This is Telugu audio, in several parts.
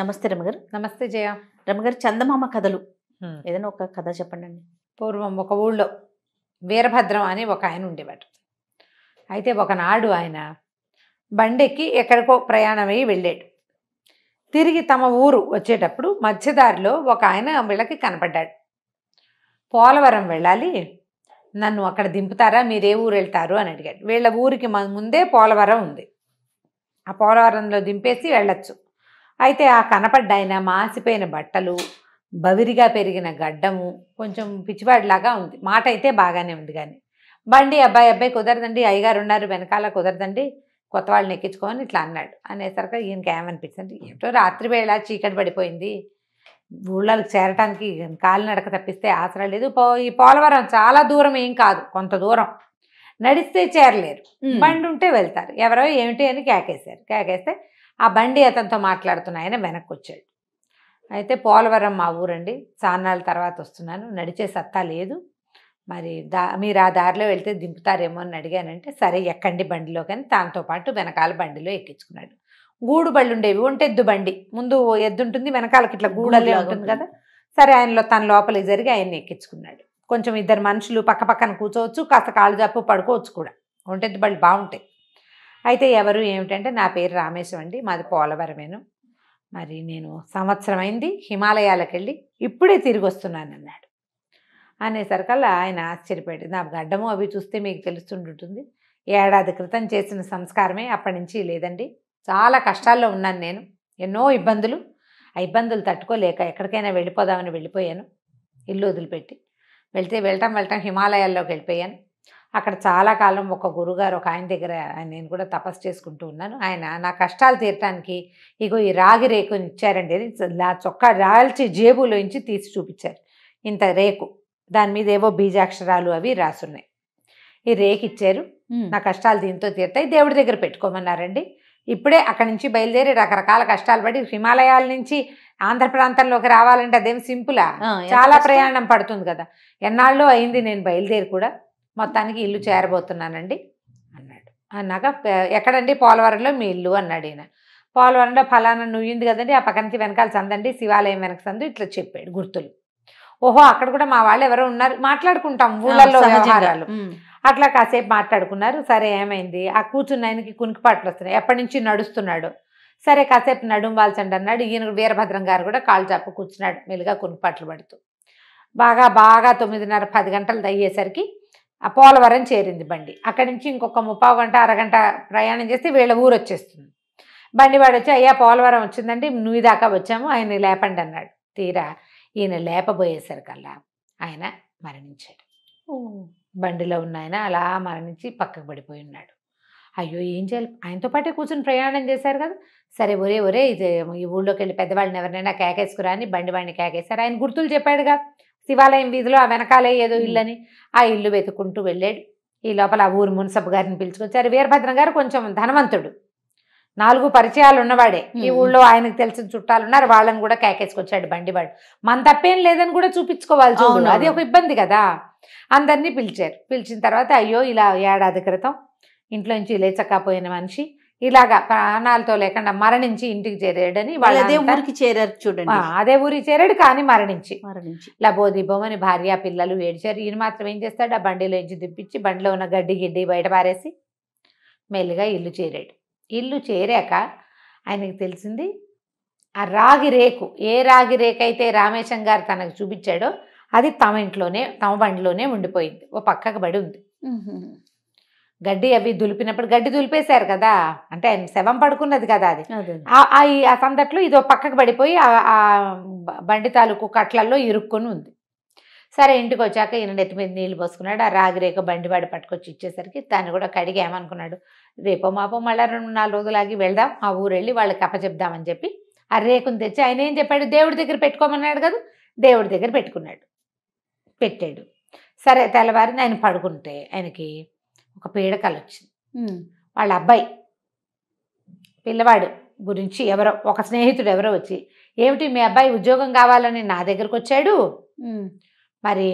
నమస్తే రమగారు నమస్తే జయ రమగారు చందమామ కథలు ఏదైనా ఒక కథ చెప్పండి అండి పూర్వం ఒక ఊళ్ళో వీరభద్రం అని ఒక ఆయన ఉండేవాడు అయితే ఒకనాడు ఆయన బండెక్కి ఎక్కడికో ప్రయాణమై వెళ్ళాడు తిరిగి తమ ఊరు వచ్చేటప్పుడు మధ్యదారిలో ఒక ఆయన వీళ్ళకి కనపడ్డాడు పోలవరం వెళ్ళాలి నన్ను అక్కడ దింపుతారా మీరు ఏ ఊరు వెళ్తారు అని అడిగాడు వీళ్ళ ఊరికి ముందే పోలవరం ఉంది ఆ పోలవరంలో దింపేసి వెళ్ళొచ్చు అయితే ఆ కనపడ్డాయన మాసిపోయిన బట్టలు బవిరిగా పెరిగిన గడ్డము కొంచెం పిచ్చివాడిలాగా ఉంది మాట అయితే బాగానే ఉంది కానీ బండి అబ్బాయి అబ్బాయి కుదరదండి అయ్యగారు ఉన్నారు వెనకాల కుదరదండి కొత్త వాళ్ళని ఎక్కించుకొని ఇట్లా అన్నాడు అనేసరికి ఈయనకి ఏమనిపించండి ఏమిటో రాత్రి వేళ చీకటి పడిపోయింది ఊళ్ళకి చేరటానికి కాలు నడక తప్పిస్తే ఆసరా లేదు ఈ పోలవరం చాలా దూరం ఏం కాదు కొంత దూరం నడిస్తే చేరలేరు బండి ఉంటే వెళ్తారు ఎవరో ఏమిటి అని కేకేశారు కేకేస్తే ఆ బండి అతనితో మాట్లాడుతున్న ఆయన వెనక్కి వచ్చాడు అయితే పోలవరం మా ఊరండి చాన్నాళ్ళ తర్వాత వస్తున్నాను నడిచే సత్తా లేదు మరి దా మీరు ఆ దారిలో వెళ్తే దింపుతారేమో అని అడిగానంటే సరే ఎక్కండి బండిలో కానీ దాంతో పాటు వెనకాల బండిలో ఎక్కించుకున్నాడు గూడు బళ్ళు ఉండేవి ఒంటెద్దు బండి ముందు ఎద్దుంటుంది వెనకాలకి ఇట్లా గూడలే ఉంటుంది కదా సరే ఆయనలో తన లోపలికి జరిగి ఆయన్ని ఎక్కించుకున్నాడు కొంచెం ఇద్దరు మనుషులు పక్క పక్కన కూర్చోవచ్చు కాస్త కాళ్ళు జప్పు పడుకోవచ్చు కూడా ఒంటెద్దు బళ్ళు బాగుంటాయి అయితే ఎవరు ఏమిటంటే నా పేరు రామేశ్వరం అండి మాది పోలవరమేను మరి నేను సంవత్సరమైంది హిమాలయాలకు వెళ్ళి ఇప్పుడే తిరిగి వస్తున్నాను అన్నాడు అనేసరికల్లా ఆయన ఆశ్చర్యపోయాడు నా గడ్డము అవి చూస్తే మీకు తెలుస్తుంటుంది ఏడాది క్రితం చేసిన సంస్కారమే అప్పటి నుంచి లేదండి చాలా కష్టాల్లో ఉన్నాను నేను ఎన్నో ఇబ్బందులు ఆ ఇబ్బందులు తట్టుకోలేక ఎక్కడికైనా వెళ్ళిపోదామని వెళ్ళిపోయాను ఇల్లు వదిలిపెట్టి వెళ్తే వెళ్ళటం వెళ్ళటం హిమాలయాల్లోకి వెళ్ళిపోయాను అక్కడ చాలా కాలం ఒక గురుగారు ఒక ఆయన దగ్గర నేను కూడా తపస్సు చేసుకుంటూ ఉన్నాను ఆయన నా కష్టాలు తీరటానికి ఇగో ఈ రాగి రేకు ఇచ్చారండి నా చొక్కా రాల్చి జేబులో ఇంచి తీసి చూపించారు ఇంత రేకు దాని మీద ఏవో బీజాక్షరాలు అవి రాసున్నాయి ఈ రేకు ఇచ్చారు నా కష్టాలు దీంతో తీరుతాయి దేవుడి దగ్గర పెట్టుకోమన్నారండి ఇప్పుడే అక్కడి నుంచి బయలుదేరి రకరకాల కష్టాలు పడి హిమాలయాల నుంచి ఆంధ్ర ప్రాంతంలోకి రావాలంటే అదేం సింపులా చాలా ప్రయాణం పడుతుంది కదా ఎన్నాళ్ళు అయింది నేను బయలుదేరి కూడా మొత్తానికి ఇల్లు చేరబోతున్నానండి అన్నాడు అన్నాక ఎక్కడండి పోలవరంలో మీ ఇల్లు అన్నాడు ఈయన పోలవరంలో ఫలానా నువ్వింది కదండి ఆ పక్కనకి వెనకాల సందండి శివాలయం వెనక సందు ఇట్లా చెప్పాడు గుర్తులు ఓహో అక్కడ కూడా మా వాళ్ళు ఎవరో ఉన్నారు మాట్లాడుకుంటాం ఊళ్ళల్లో వ్యవహారాలు అట్లా కాసేపు మాట్లాడుకున్నారు సరే ఏమైంది ఆ కూర్చున్న ఆయనకి కునికిపాట్లు వస్తున్నాయి ఎప్పటి నుంచి నడుస్తున్నాడు సరే కాసేపు నడుము వాల్చండి అన్నాడు ఈయన వీరభద్రం గారు కూడా కాలు చాపు కూర్చున్నాడు మెలుగా కునికిపాట్లు పడుతూ బాగా బాగా తొమ్మిదిన్నర పది గంటలు అయ్యేసరికి ఆ పోలవరం చేరింది బండి అక్కడి నుంచి ఇంకొక ముప్పావు గంట అరగంట ప్రయాణం చేస్తే వీళ్ళ ఊరు వచ్చేస్తుంది వాడు వచ్చి అయ్యా పోలవరం వచ్చిందండి నువ్వు దాకా వచ్చాము ఆయన లేపండి అన్నాడు తీరా ఈయన లేపబోయేసరికల్లా ఆయన మరణించాడు బండిలో ఉన్న ఆయన అలా మరణించి పక్కకు పడిపోయి ఉన్నాడు అయ్యో ఏం చేయాలి ఆయనతో పాటే కూర్చుని ప్రయాణం చేశారు కదా సరే ఒరే ఒరే ఇది ఈ ఊళ్ళోకి వెళ్ళి పెద్దవాళ్ళని ఎవరినైనా కేకేసుకురా అని వాడిని కేకేశారు ఆయన గుర్తులు చెప్పాడుగా శివాలయం వీధిలో ఆ వెనకాలే ఏదో ఇల్లని ఆ ఇల్లు వెతుకుంటూ వెళ్ళాడు ఈ లోపల ఆ ఊరు మున్సబ్ గారిని పిలుచుకొచ్చారు వీరభద్రం గారు కొంచెం ధనవంతుడు నాలుగు పరిచయాలు ఉన్నవాడే ఈ ఊళ్ళో ఆయనకు తెలిసిన చుట్టాలు ఉన్నారు వాళ్ళని కూడా కేకేసుకొచ్చాడు బండివాడు మన తప్పేం లేదని కూడా చూపించుకోవాలి చూడు అది ఒక ఇబ్బంది కదా అందరినీ పిలిచారు పిలిచిన తర్వాత అయ్యో ఇలా ఏడాది క్రితం ఇంట్లో నుంచి లేచక్కపోయిన మనిషి ఇలాగా ప్రాణాలతో లేకుండా మరణించి ఇంటికి చేరాడని వాళ్ళు అదే ఊరికి చేరారు చూడండి అదే ఊరికి చేరాడు కానీ మరణించి మరణించి లబోదీపం భార్య పిల్లలు ఏడిచారు ఈయన మాత్రం ఏం చేస్తాడు ఆ బండిలో ఇంచి దిప్పించి బండిలో ఉన్న గడ్డి గిడ్డి బయట పారేసి మెల్లిగా ఇల్లు చేరాడు ఇల్లు చేరాక ఆయనకి తెలిసింది ఆ రాగి రేకు ఏ రాగి రేకు రామేశం గారు తనకు చూపించాడో అది తమ ఇంట్లోనే తమ బండిలోనే ఉండిపోయింది ఓ పక్కకు బడి ఉంది గడ్డి అవి దులిపినప్పుడు గడ్డి దులిపేశారు కదా అంటే ఆయన శవం పడుకున్నది కదా అది ఆ సందట్లో ఇదో పక్కకు పడిపోయి ఆ బండి తాలూకు కట్లల్లో ఇరుక్కొని ఉంది సరే ఇంటికి వచ్చాక ఈయన నెత్తి మీద నీళ్ళు పోసుకున్నాడు ఆ రాగిరేక బండి వాడి పట్టుకొచ్చి ఇచ్చేసరికి తను కూడా కడిగి ఏమనుకున్నాడు రేపో మాపో మళ్ళీ రెండు నాలుగు రోజులు ఆగి వెళ్దాం ఆ ఊరు వెళ్ళి వాళ్ళకి అప్పచెప్దామని చెప్పి ఆ రేకుని తెచ్చి ఆయన ఏం చెప్పాడు దేవుడి దగ్గర పెట్టుకోమన్నాడు కదా దేవుడి దగ్గర పెట్టుకున్నాడు పెట్టాడు సరే తెల్లవారిని ఆయన పడుకుంటే ఆయనకి ఒక పీడకలు వచ్చింది వాళ్ళ అబ్బాయి పిల్లవాడు గురించి ఎవరో ఒక స్నేహితుడు ఎవరో వచ్చి ఏమిటి మీ అబ్బాయి ఉద్యోగం కావాలని నా దగ్గరకు వచ్చాడు మరి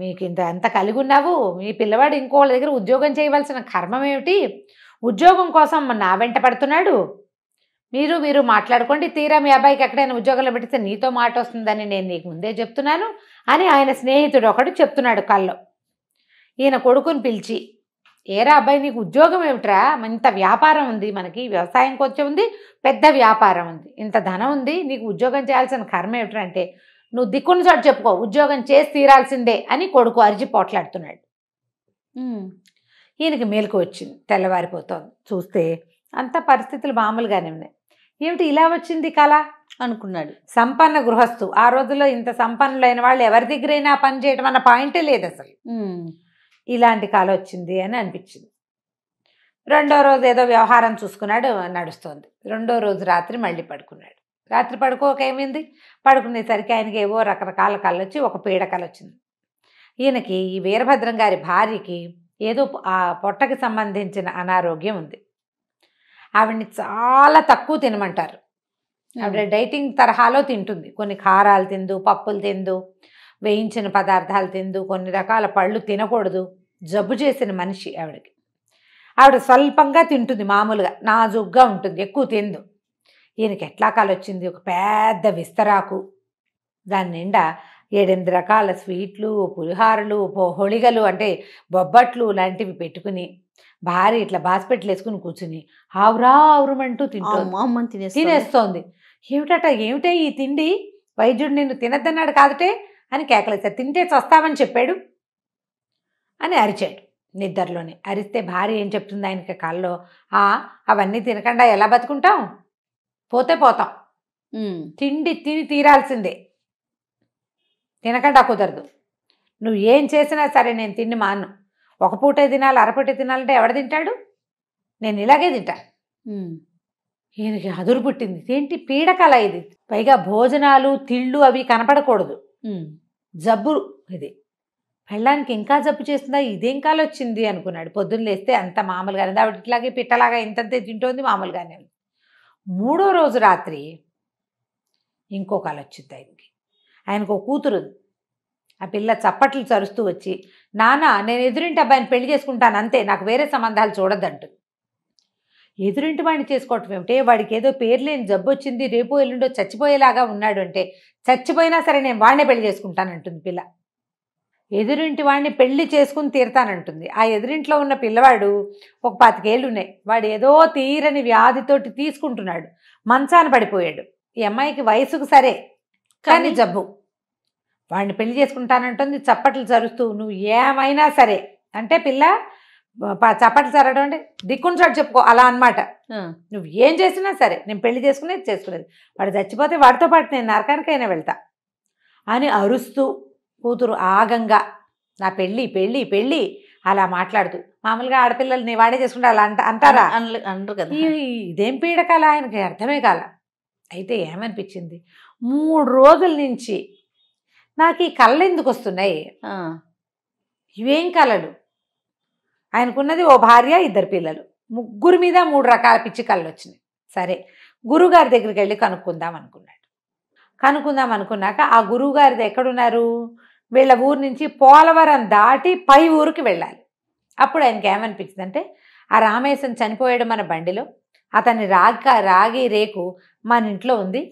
మీకు ఇంత ఎంత కలిగి ఉన్నావు మీ పిల్లవాడు ఇంకోళ్ళ దగ్గర ఉద్యోగం చేయవలసిన కర్మం ఏమిటి ఉద్యోగం కోసం నా వెంట పడుతున్నాడు మీరు మీరు మాట్లాడుకోండి తీరా మీ అబ్బాయికి ఎక్కడైనా ఉద్యోగంలో పెడితే నీతో మాట వస్తుందని నేను నీకు ముందే చెప్తున్నాను అని ఆయన స్నేహితుడు ఒకడు చెప్తున్నాడు కళ్ళు ఈయన కొడుకుని పిలిచి ఏరా అబ్బాయి నీకు ఉద్యోగం ఏమిట్రా ఇంత వ్యాపారం ఉంది మనకి వ్యవసాయం కొంచెం ఉంది పెద్ద వ్యాపారం ఉంది ఇంత ధనం ఉంది నీకు ఉద్యోగం చేయాల్సిన కర్మ ఏమిట్రా అంటే నువ్వు దిక్కున్న చోటు చెప్పుకో ఉద్యోగం చేసి తీరాల్సిందే అని కొడుకు అరిచి పోట్లాడుతున్నాడు ఈయనకి మేలుకు వచ్చింది తెల్లవారిపోతుంది చూస్తే అంత పరిస్థితులు మామూలుగానే ఉన్నాయి ఏమిటి ఇలా వచ్చింది కళ అనుకున్నాడు సంపన్న గృహస్థు ఆ రోజుల్లో ఇంత సంపన్నులైన వాళ్ళు ఎవరి దగ్గరైనా పని చేయడం అన్న పాయింటే లేదు అసలు ఇలాంటి కాలం వచ్చింది అని అనిపించింది రెండో రోజు ఏదో వ్యవహారం చూసుకున్నాడు నడుస్తోంది రెండో రోజు రాత్రి మళ్ళీ పడుకున్నాడు రాత్రి పడుకోక ఏమైంది పడుకునేసరికి ఆయనకి ఏవో రకరకాల కళ్ళు వచ్చి ఒక కళ వచ్చింది ఈయనకి ఈ వీరభద్రం గారి భార్యకి ఏదో ఆ పొట్టకి సంబంధించిన అనారోగ్యం ఉంది ఆవిడ్ని చాలా తక్కువ తినమంటారు ఆవిడ డైటింగ్ తరహాలో తింటుంది కొన్ని కారాలు తిందు పప్పులు తిందు వేయించిన పదార్థాలు తిందు కొన్ని రకాల పళ్ళు తినకూడదు జబ్బు చేసిన మనిషి ఆవిడకి ఆవిడ స్వల్పంగా తింటుంది మామూలుగా నాజుగ్గా ఉంటుంది ఎక్కువ తిందు ఈయనకి ఎట్లా కాలొచ్చింది ఒక పెద్ద విస్తరాకు దాని నిండా ఏడెనిమిది రకాల స్వీట్లు పులిహారలు హొళిగలు అంటే బొబ్బట్లు లాంటివి పెట్టుకుని భారీ ఇట్లా బాస్పెట్లు వేసుకుని కూర్చుని ఆవురా ఆవురమంటూ తింటుంది తినేస్తోంది ఏమిటట ఏమిటే ఈ తిండి వైద్యుడు నిన్ను తినద్దన్నాడు కాదుటే అని కేకలేస్తారు తింటే చస్తామని చెప్పాడు అని అరిచాడు నిద్రలోనే అరిస్తే భార్య ఏం చెప్తుంది ఆయనకి కళ్ళలో ఆ అవన్నీ తినకుండా ఎలా బతుకుంటాం పోతే పోతాం తిండి తిని తీరాల్సిందే తినకుండా కుదరదు నువ్వు ఏం చేసినా సరే నేను తిండి మాను ఒక పూటే తినాలి అరపూటే తినాలంటే ఎవడ తింటాడు నేను ఇలాగే తింటా ఈయనకి అదురు పుట్టింది ఏంటి పీడకల ఇది పైగా భోజనాలు తిళ్ళు అవి కనపడకూడదు జబ్బు ఇది వెళ్ళడానికి ఇంకా జబ్బు చేస్తుందా ఇదేం కాలు వచ్చింది అనుకున్నాడు పొద్దున్న లేస్తే అంత మామూలుగానే ఆవిడ ఇట్లాగే పిట్టలాగా ఇంతంతే తింటోంది మామూలుగానే మూడో రోజు రాత్రి ఇంకో కాలు వచ్చింది ఆయనకి ఆయనకు ఒక కూతురు ఆ పిల్ల చప్పట్లు చరుస్తూ వచ్చి నాన్న నేను ఎదురింటి అబ్బాయిని పెళ్లి చేసుకుంటాను అంతే నాకు వేరే సంబంధాలు చూడద్దంటుంది ఎదురింటి వాడిని చేసుకోవటం ఏమిటే వాడికి ఏదో పేరు లేని జబ్బు వచ్చింది రేపు ఎల్లుండో చచ్చిపోయేలాగా ఉన్నాడు అంటే చచ్చిపోయినా సరే నేను వాడినే పెళ్లి చేసుకుంటానంటుంది పిల్ల ఎదురింటి వాడిని పెళ్లి చేసుకుని తీరతానంటుంది ఆ ఎదురింట్లో ఉన్న పిల్లవాడు ఒక పాతికేళ్ళు ఉన్నాయి వాడు ఏదో తీరని వ్యాధితోటి తీసుకుంటున్నాడు మంచాన పడిపోయాడు ఈ అమ్మాయికి వయసుకు సరే కానీ జబ్బు వాడిని పెళ్లి చేసుకుంటానంటుంది చప్పట్లు జరుస్తూ నువ్వు ఏమైనా సరే అంటే పిల్ల చప్పట్లు జరగడం అంటే దిక్కుంటాడు చెప్పుకో అలా అనమాట నువ్వు ఏం చేసినా సరే నేను పెళ్లి చేసుకునేది చేసుకునేది వాడు చచ్చిపోతే వాడితో పాటు నేను నరకానికైనా వెళ్తా అని అరుస్తూ కూతురు ఆగంగా నా పెళ్ళి పెళ్ళి పెళ్ళి అలా మాట్లాడుతూ మామూలుగా ఆడపిల్లలు నీ వాడే చేసుకుంటే అలా అంట అంటారా అంటారు కదా ఇదేం పీడకాల ఆయనకి అర్థమే కాల అయితే ఏమనిపించింది మూడు రోజుల నుంచి నాకు ఈ కళ్ళు ఎందుకు వస్తున్నాయి ఇవేం కళలు ఆయనకున్నది ఓ భార్య ఇద్దరు పిల్లలు ముగ్గురు మీద మూడు రకాల పిచ్చి కళ్ళు వచ్చినాయి సరే గురువుగారి దగ్గరికి వెళ్ళి కనుక్కుందాం అనుకున్నాడు కనుక్కుందాం అనుకున్నాక ఆ గురువుగారిది ఎక్కడున్నారు వీళ్ళ ఊరు నుంచి పోలవరం దాటి పై ఊరికి వెళ్ళాలి అప్పుడు ఆయనకి ఏమనిపించింది అంటే ఆ రామేశ్వరం చనిపోయాడు మన బండిలో అతని రాగ రాగి రేకు మన ఇంట్లో ఉంది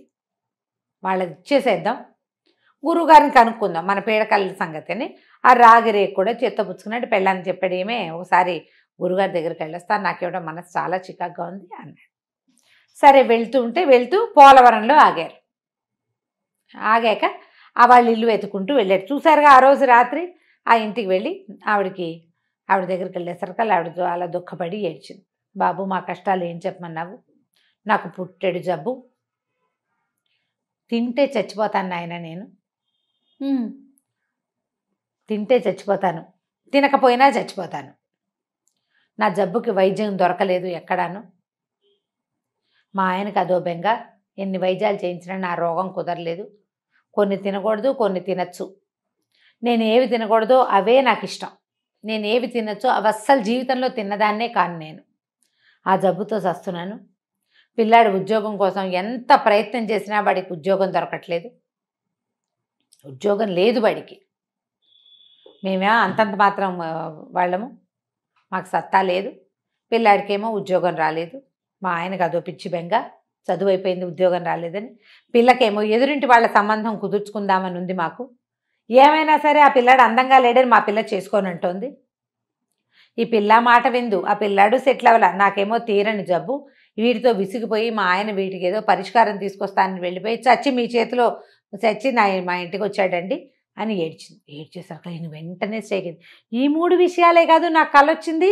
వాళ్ళకి ఇచ్చేసేద్దాం గురువుగారిని కనుక్కుందాం మన పీడకల సంగతిని ఆ రాగి రేకు కూడా చిత్తపుచ్చుకున్నట్టు పెళ్ళని చెప్పడమే ఒకసారి గురుగారి దగ్గరికి వెళ్ళొస్తాను ఇవ్వడం మనసు చాలా చికాగ్గా ఉంది అన్నాడు సరే వెళ్తూ ఉంటే వెళ్తూ పోలవరంలో ఆగారు ఆగాక ఆ ఇల్లు వెతుకుంటూ వెళ్ళాడు చూశారుగా ఆ రోజు రాత్రి ఆ ఇంటికి వెళ్ళి ఆవిడకి ఆవిడ దగ్గరికి వెళ్ళేసరికి ఆవిడ అలా దుఃఖపడి ఏడ్చింది బాబు మా కష్టాలు ఏం చెప్పమన్నావు నాకు పుట్టాడు జబ్బు తింటే చచ్చిపోతాను నాయన నేను తింటే చచ్చిపోతాను తినకపోయినా చచ్చిపోతాను నా జబ్బుకి వైద్యం దొరకలేదు ఎక్కడాను మా ఆయనకు అదో ఎన్ని వైద్యాలు చేయించినా నా రోగం కుదరలేదు కొన్ని తినకూడదు కొన్ని తినచ్చు నేను ఏవి తినకూడదో అవే నాకు ఇష్టం నేను ఏవి తినచ్చో అవి అస్సలు జీవితంలో తిన్నదాన్నే కాను నేను ఆ జబ్బుతో చస్తున్నాను పిల్లాడి ఉద్యోగం కోసం ఎంత ప్రయత్నం చేసినా వాడికి ఉద్యోగం దొరకట్లేదు ఉద్యోగం లేదు వాడికి మేమే అంతంత మాత్రం వాళ్ళము మాకు సత్తా లేదు పిల్లాడికేమో ఉద్యోగం రాలేదు మా ఆయనకు అదో పిచ్చి బెంగ చదువు అయిపోయింది ఉద్యోగం రాలేదని పిల్లకేమో ఎదురింటి వాళ్ళ సంబంధం కుదుర్చుకుందామని ఉంది మాకు ఏమైనా సరే ఆ పిల్లాడు అందంగా లేడని మా పిల్ల చేసుకొని అంటోంది ఈ పిల్ల మాట విందు ఆ పిల్లాడు సెటిల్ అవ్వాల నాకేమో తీరని జబ్బు వీటితో విసిగిపోయి మా ఆయన వీటికి ఏదో పరిష్కారం తీసుకొస్తానని వెళ్ళిపోయి చచ్చి మీ చేతిలో చచ్చి నా మా ఇంటికి వచ్చాడండి అని ఏడ్చింది ఏడ్చేసరికి నేను వెంటనే చేకింది ఈ మూడు విషయాలే కాదు నాకు కలొచ్చింది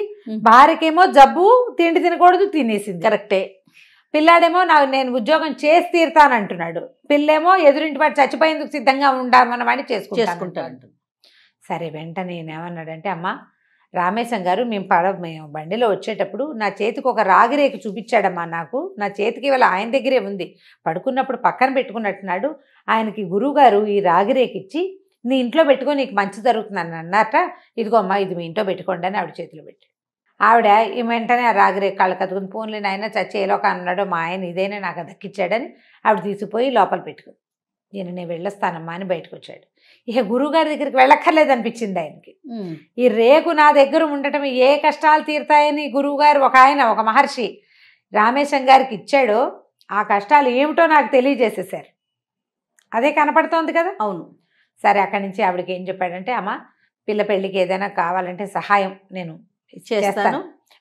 భార్యకేమో జబ్బు తిండి తినకూడదు తినేసింది కరెక్టే పిల్లాడేమో నాకు నేను ఉద్యోగం చేసి తీరుతానంటున్నాడు పిల్లేమో ఎదురింటి వాడు చచ్చిపోయేందుకు సిద్ధంగా ఉంటామన్న వాడిని చేసుకుంటాను సరే వెంటనే ఏమన్నాడంటే అమ్మ రామేశం గారు మేము పడ మేము బండిలో వచ్చేటప్పుడు నా చేతికి ఒక రాగిరేకు చూపించాడమ్మా నాకు నా చేతికి ఇవాళ ఆయన దగ్గరే ఉంది పడుకున్నప్పుడు పక్కన పెట్టుకున్నట్టున్నాడు ఆయనకి గురువుగారు ఈ రాగిరేకు ఇచ్చి నీ ఇంట్లో పెట్టుకొని నీకు మంచి జరుగుతుంది అని అన్నట ఇదిగో అమ్మా ఇది మీ ఇంట్లో పెట్టుకోండి అని ఆవిడ చేతిలో పెట్టాడు ఆవిడ ఈ వెంటనే రాగిరే కాళ్ళు కదుకుని పోన్లే నాయన ఏలోక అన్నాడు మా ఆయన ఇదేనే నాకు దక్కిచ్చాడని ఆవిడ తీసిపోయి లోపల పెట్టుకు నేను నేను వెళ్ళొస్తానమ్మా అని బయటకు వచ్చాడు ఇక గురువుగారి దగ్గరికి వెళ్ళక్కర్లేదు అనిపించింది ఆయనకి ఈ రేకు నా దగ్గర ఉండటం ఏ కష్టాలు తీరుతాయని గురువుగారు ఒక ఆయన ఒక మహర్షి రామేశం గారికి ఇచ్చాడో ఆ కష్టాలు ఏమిటో నాకు తెలియజేసేసారు అదే కనపడుతోంది కదా అవును సరే అక్కడి నుంచి ఆవిడకి ఏం చెప్పాడంటే అమ్మ పిల్ల పెళ్ళికి ఏదైనా కావాలంటే సహాయం నేను చేస్తాను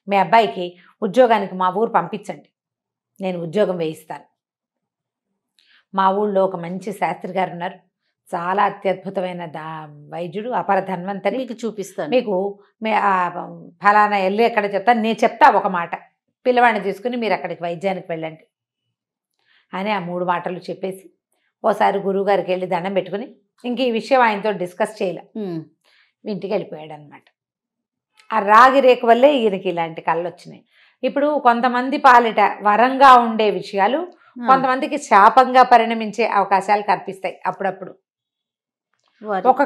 మీ అబ్బాయికి ఉద్యోగానికి మా ఊరు పంపించండి నేను ఉద్యోగం వేయిస్తాను మా ఊళ్ళో ఒక మంచి శాస్త్రి గారు ఉన్నారు చాలా అత్యద్భుతమైన దా వైద్యుడు అపర ధన్వంతరి మీకు చూపిస్తాను మీకు మీ ఫలానా వెళ్ళి ఎక్కడ చెప్తాను నేను చెప్తా ఒక మాట పిల్లవాడిని తీసుకుని మీరు అక్కడికి వైద్యానికి వెళ్ళండి అని ఆ మూడు మాటలు చెప్పేసి ఓసారి గురువుగారికి వెళ్ళి దండం పెట్టుకుని ఇంక ఈ విషయం ఆయనతో డిస్కస్ చేయలే ఇంటికి వెళ్ళిపోయాడు అనమాట ఆ రాగి రేఖ వల్లే ఈయనకి ఇలాంటి కళ్ళు వచ్చినాయి ఇప్పుడు కొంతమంది పాలిట వరంగా ఉండే విషయాలు కొంతమందికి శాపంగా పరిణమించే అవకాశాలు కనిపిస్తాయి అప్పుడప్పుడు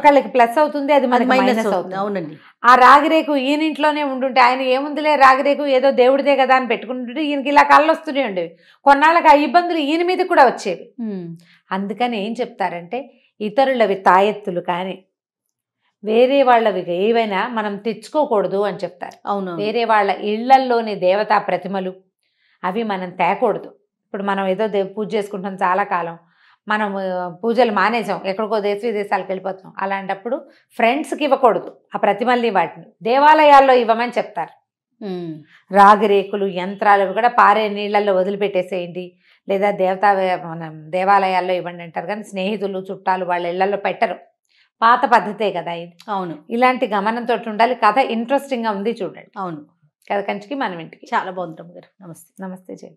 కళ్ళకి ప్లస్ అవుతుంది అది మనకి మైనస్ అవుతుంది అవునండి ఆ రాగిరేకు ఈయన ఇంట్లోనే ఉండుంటే ఆయన ఏముందిలే రాగిరేకు ఏదో దేవుడిదే కదా అని పెట్టుకుంటుంటే ఈయనకి ఇలా కళ్ళు వస్తూనే ఉండేవి కొన్నాళ్ళకి ఆ ఇబ్బందులు ఈయన మీద కూడా వచ్చేవి అందుకని ఏం చెప్తారంటే ఇతరులవి తాయెత్తులు కానీ వేరే వాళ్ళవి ఏవైనా మనం తెచ్చుకోకూడదు అని చెప్తారు అవును వేరే వాళ్ళ ఇళ్లల్లోని దేవతా ప్రతిమలు అవి మనం తేకూడదు ఇప్పుడు మనం ఏదో పూజ చేసుకుంటాం చాలా కాలం మనం పూజలు మానేసాం ఎక్కడికో దేశ విదేశాలకు వెళ్ళిపోతున్నాం అలాంటప్పుడు ఫ్రెండ్స్కి ఇవ్వకూడదు ఆ ప్రతిమల్ని వాటిని దేవాలయాల్లో ఇవ్వమని చెప్తారు రాగిరేకులు యంత్రాలు కూడా పారే నీళ్ళల్లో వదిలిపెట్టేసేయండి లేదా దేవతా దేవాలయాల్లో ఇవ్వండి అంటారు కానీ స్నేహితులు చుట్టాలు వాళ్ళ ఇళ్లలో పెట్టరు పాత పద్ధతే కదా ఇది అవును ఇలాంటి గమనంతో ఉండాలి కథ ఇంట్రెస్టింగ్గా ఉంది చూడండి అవును కథ కంచికి మనం ఇంటికి చాలా బాగుంటాం గారు నమస్తే నమస్తే జయ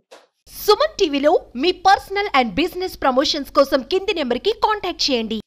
సుమన్ టీవీలో మీ పర్సనల్ అండ్ బిజినెస్ ప్రమోషన్స్ కోసం కింది నెంబర్కి కాంటాక్ట్ చేయండి